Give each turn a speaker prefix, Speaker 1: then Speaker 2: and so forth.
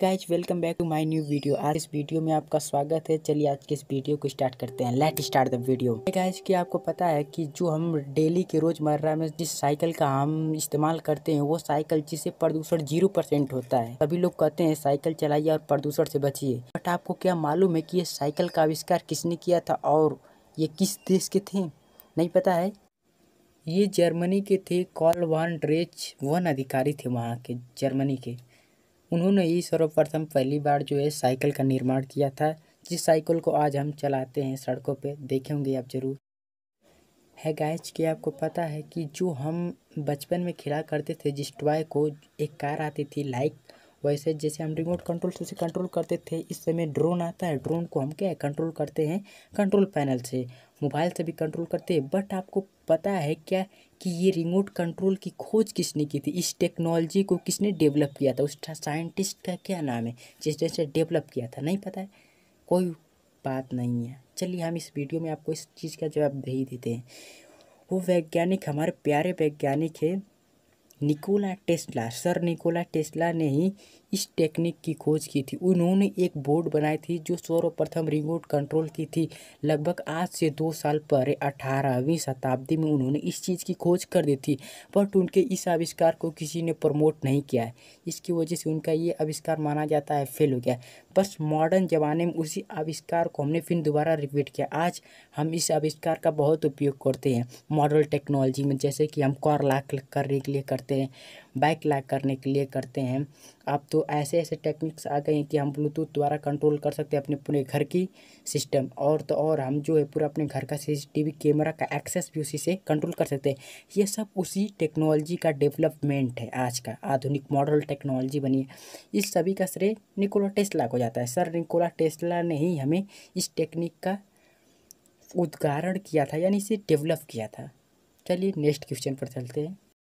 Speaker 1: guys welcome back to my new video आज इस video में आपका स्वागत है चलिए आज के इस वीडियो को स्टार्ट करते हैं let start the video guys कि आपको पता है कि जो हम डेली के रोजमर्रा में जिस साइकिल का हम इस्तेमाल करते हैं वो साइकिल जिससे प्रदूषण जीरो परसेंट होता है सभी लोग कहते हैं साइकिल चलाइए और प्रदूषण से बचिए बट आपको क्या मालूम है कि ये साइकिल का आविष्कार किसने किया था और ये किस देश के थे नहीं पता है ये जर्मनी के थे कॉल वन ड्रेच वन अधिकारी थे वहाँ के जर्मनी के उन्होंने ही सर्वप्रथम पहली बार जो है साइकिल का निर्माण किया था जिस साइकिल को आज हम चलाते हैं सड़कों पे देखेंगे होंगे आप ज़रूर है गायज कि आपको पता है कि जो हम बचपन में खिला करते थे जिस टॉय को एक कार आती थी लाइक वैसे जैसे हम रिमोट कंट्रोल से उसे कंट्रोल करते थे इस समय ड्रोन आता है ड्रोन को हम क्या कंट्रोल करते हैं कंट्रोल पैनल से मोबाइल से भी कंट्रोल करते हैं बट आपको पता है क्या कि ये रिमोट कंट्रोल की खोज किसने की थी इस टेक्नोलॉजी को किसने डेवलप किया था उस साइंटिस्ट का क्या नाम है जिसने डेवलप किया था नहीं पता है कोई बात नहीं है चलिए हम इस वीडियो में आपको इस चीज़ का जवाब दे ही देते हैं वो वैज्ञानिक हमारे प्यारे वैज्ञानिक हैं Nikola Tesla sir Nikola Tesla ने ही इस टेक्निक की खोज की थी उन्होंने एक बोर्ड बनाई थी जो सर्वप्रथम रिमोट कंट्रोल की थी लगभग आज से दो साल पहले अठारहवीं शताब्दी में उन्होंने इस चीज़ की खोज कर दी थी बट उनके इस आविष्कार को किसी ने प्रमोट नहीं किया है इसकी वजह से उनका ये आविष्कार माना जाता है फेल हो गया बस मॉडर्न ज़माने में उसी आविष्कार को हमने फिर दोबारा रिपीट किया आज हम इस आविष्कार का बहुत उपयोग करते हैं मॉडर्न टेक्नोलॉजी में जैसे कि हम कॉर लाख करने के लिए करते करते हैं बाइक लॉक करने के लिए करते हैं अब तो ऐसे ऐसे टेक्निक्स आ गए हैं कि हम ब्लूटूथ द्वारा कंट्रोल कर सकते हैं अपने पूरे घर की सिस्टम और तो और हम जो है पूरा अपने घर का सीसीटीवी कैमरा का एक्सेस भी उसी से कंट्रोल कर सकते हैं ये सब उसी टेक्नोलॉजी का डेवलपमेंट है आज का आधुनिक मॉडल टेक्नोलॉजी बनी है इस सभी का श्रेय निकोला टेस्ला को जाता है सर निकोला टेस्ला ने ही हमें इस टेक्निक का उद्घारण किया था यानी इसे डेवलप किया था चलिए नेक्स्ट क्वेश्चन पर चलते हैं